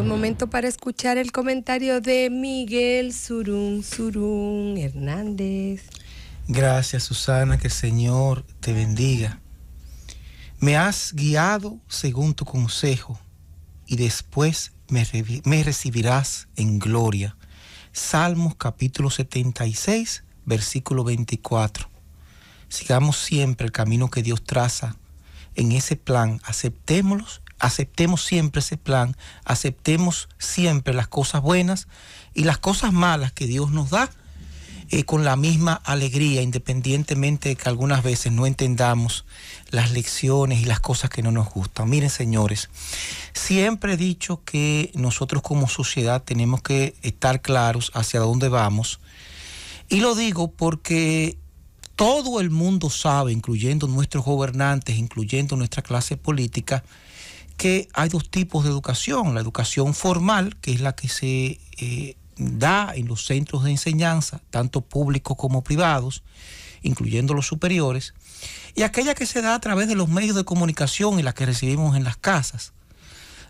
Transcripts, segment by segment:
Un momento para escuchar el comentario de Miguel Surún Surún Hernández. Gracias Susana, que el Señor te bendiga. Me has guiado según tu consejo y después me, recibirás en gloria. Salmos capítulo 76, versículo 24. Sigamos siempre el camino que Dios traza en ese plan, aceptémoslos aceptemos siempre ese plan, aceptemos siempre las cosas buenas y las cosas malas que Dios nos da eh, con la misma alegría, independientemente de que algunas veces no entendamos las lecciones y las cosas que no nos gustan. Miren, señores, siempre he dicho que nosotros como sociedad tenemos que estar claros hacia dónde vamos. Y lo digo porque todo el mundo sabe, incluyendo nuestros gobernantes, incluyendo nuestra clase política, que hay dos tipos de educación. La educación formal, que es la que se eh, da en los centros de enseñanza, tanto públicos como privados, incluyendo los superiores, y aquella que se da a través de los medios de comunicación y la que recibimos en las casas.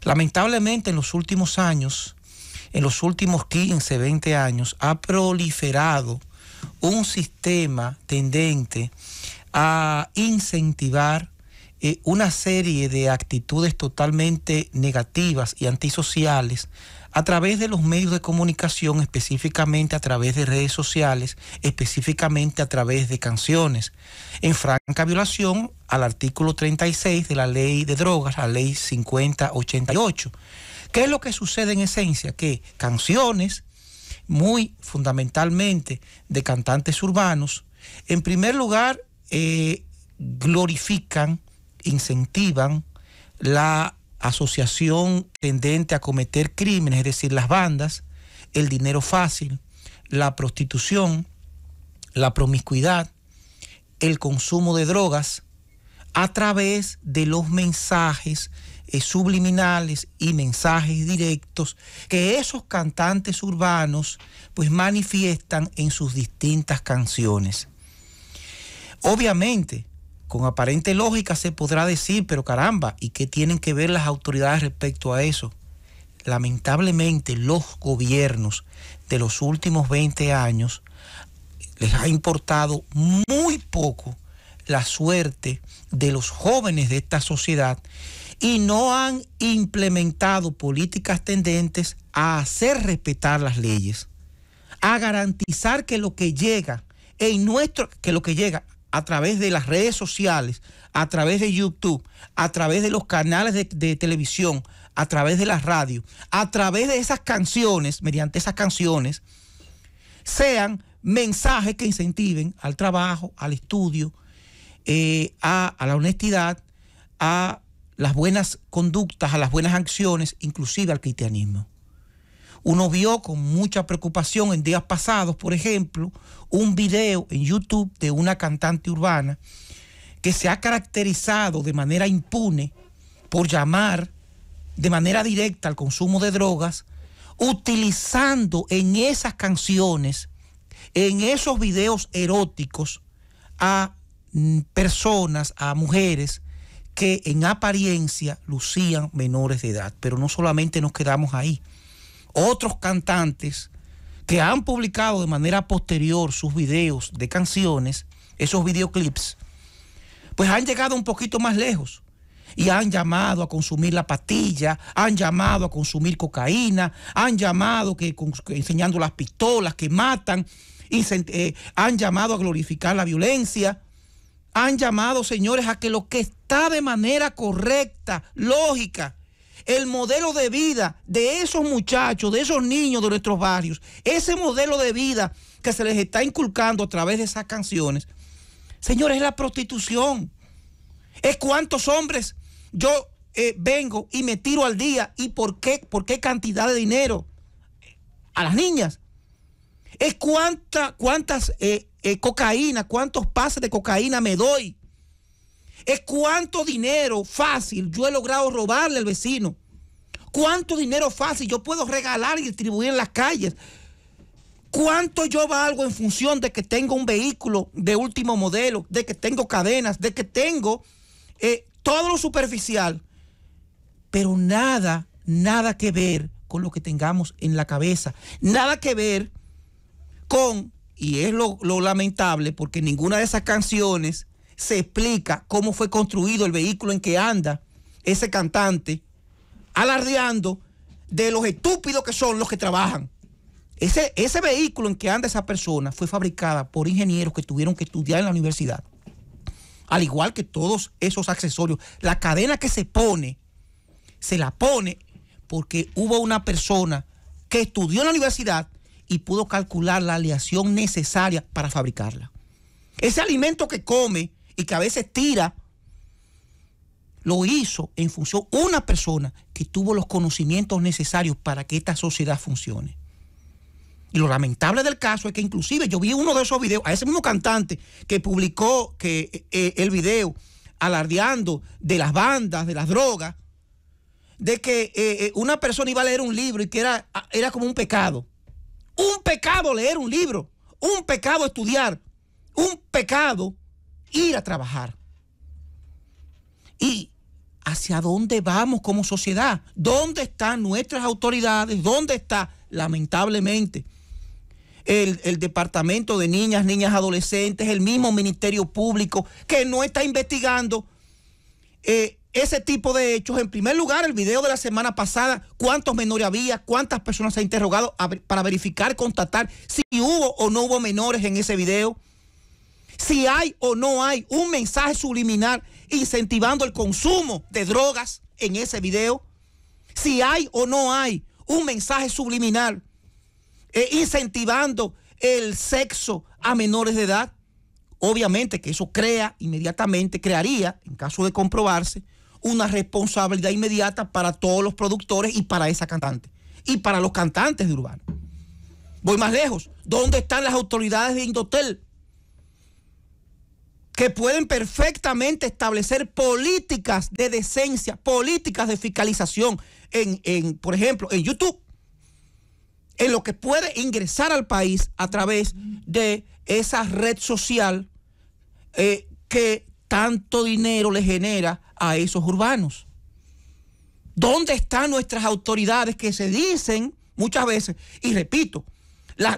Lamentablemente en los últimos años, en los últimos 15, 20 años, ha proliferado un sistema tendente a incentivar eh, una serie de actitudes totalmente negativas y antisociales a través de los medios de comunicación, específicamente a través de redes sociales, específicamente a través de canciones, en franca violación al artículo 36 de la ley de drogas, la ley 5088. ¿Qué es lo que sucede en esencia? Que canciones, muy fundamentalmente de cantantes urbanos, en primer lugar, eh, glorifican incentivan la asociación tendente a cometer crímenes, es decir, las bandas, el dinero fácil, la prostitución, la promiscuidad, el consumo de drogas, a través de los mensajes eh, subliminales y mensajes directos que esos cantantes urbanos pues manifiestan en sus distintas canciones. Obviamente, con aparente lógica se podrá decir, pero caramba, ¿y qué tienen que ver las autoridades respecto a eso? Lamentablemente los gobiernos de los últimos 20 años les ha importado muy poco la suerte de los jóvenes de esta sociedad y no han implementado políticas tendentes a hacer respetar las leyes, a garantizar que lo que llega en nuestro que lo que llega a través de las redes sociales, a través de YouTube, a través de los canales de, televisión, a través de las radios, a través de esas canciones, mediante esas canciones, sean mensajes que incentiven al trabajo, al estudio, eh, a la honestidad, a las buenas conductas, a las buenas acciones, inclusive al cristianismo. Uno vio con mucha preocupación en días pasados, por ejemplo, un video en YouTube de una cantante urbana que se ha caracterizado de manera impune por llamar de manera directa al consumo de drogas, utilizando en esas canciones, en esos videos eróticos, a mm, personas, a mujeres que en apariencia lucían menores de edad. Pero no solamente nos quedamos ahí otros cantantes que han publicado de manera posterior sus videos de canciones, esos videoclips, pues han llegado un poquito más lejos y han llamado a consumir la pastilla, han llamado a consumir cocaína, han llamado que, enseñando las pistolas que matan, eh, han llamado a glorificar la violencia, han llamado, señores, a que lo que está de manera correcta, lógica, el modelo de vida de esos muchachos, de esos niños de nuestros barrios, ese modelo de vida que se les está inculcando a través de esas canciones, señores, es la prostitución. Es cuántos hombres yo eh, vengo y me tiro al día y por qué, por qué cantidad de dinero a las niñas. Es cuánta, cuántas eh, eh, cocaína, cuántos pases de cocaína me doy es cuánto dinero fácil yo he logrado robarle al vecino. Cuánto dinero fácil yo puedo regalar y distribuir en las calles. ¿Cuánto yo valgo en función de que tengo un vehículo de último modelo, de que tengo cadenas, de que tengo eh, todo lo superficial? Pero nada, nada que ver con lo que tengamos en la cabeza. Nada que ver con, y es lo lamentable, porque ninguna de esas canciones se explica cómo fue construido el vehículo en que anda ese cantante, alardeando de los estúpidos que son los que trabajan. Ese, ese vehículo en que anda esa persona fue fabricada por ingenieros que tuvieron que estudiar en la universidad. Al igual que todos esos accesorios. La cadena que se pone, se la pone porque hubo una persona que estudió en la universidad y pudo calcular la aleación necesaria para fabricarla. Ese alimento que come y que a veces tira, lo hizo en función una persona que tuvo los conocimientos necesarios para que esta sociedad funcione. Y lo lamentable del caso es que inclusive yo vi uno de esos videos, a ese mismo cantante que publicó que, eh, eh, el video alardeando de las bandas, de las drogas, de que eh, una persona iba a leer un libro y que era, ah, era como un pecado. Un pecado leer un libro, un pecado estudiar, un pecado ir a trabajar. ¿Y hacia dónde vamos como sociedad? ¿Dónde están nuestras autoridades? ¿Dónde está, lamentablemente, el, Departamento de Niñas, Niñas Adolescentes, el mismo Ministerio Público, que no está investigando eh, ese tipo de hechos? En primer lugar, el video de la semana pasada, cuántos menores había, cuántas personas se han interrogado para verificar, constatar si hubo o no hubo menores en ese video si hay o no hay un mensaje subliminal incentivando el consumo de drogas en ese video, si hay o no hay un mensaje subliminal eh, incentivando el sexo a menores de edad, obviamente que eso crea inmediatamente, crearía, en caso de comprobarse, una responsabilidad inmediata para todos los productores y para esa cantante, y para los cantantes de Urbano. Voy más lejos. ¿Dónde están las autoridades de Indotel? que pueden perfectamente establecer políticas de decencia, políticas de fiscalización en, por ejemplo, en YouTube, en lo que puede ingresar al país a través de esa red social eh, que tanto dinero le genera a esos urbanos. ¿Dónde están nuestras autoridades que se dicen muchas veces, y repito,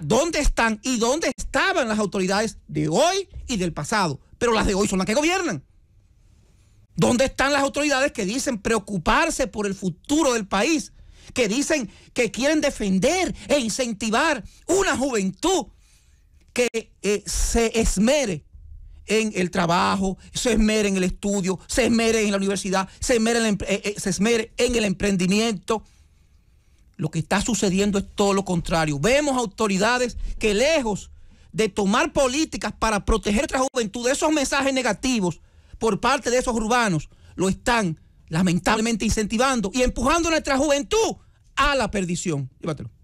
dónde están y dónde estaban las autoridades de hoy y del pasado pero las de hoy son las que gobiernan. ¿Dónde están las autoridades que dicen preocuparse por el futuro del país? Que dicen que quieren defender e incentivar una juventud que eh, se esmere en el trabajo, se esmere en el estudio, se esmere en la universidad, se esmere en eh, eh, el emprendimiento. Lo que está sucediendo es todo lo contrario. Vemos autoridades que lejos de tomar políticas para proteger a nuestra juventud de esos mensajes negativos por parte de esos urbanos, lo están lamentablemente incentivando y empujando a nuestra juventud a la perdición. Llévatelo.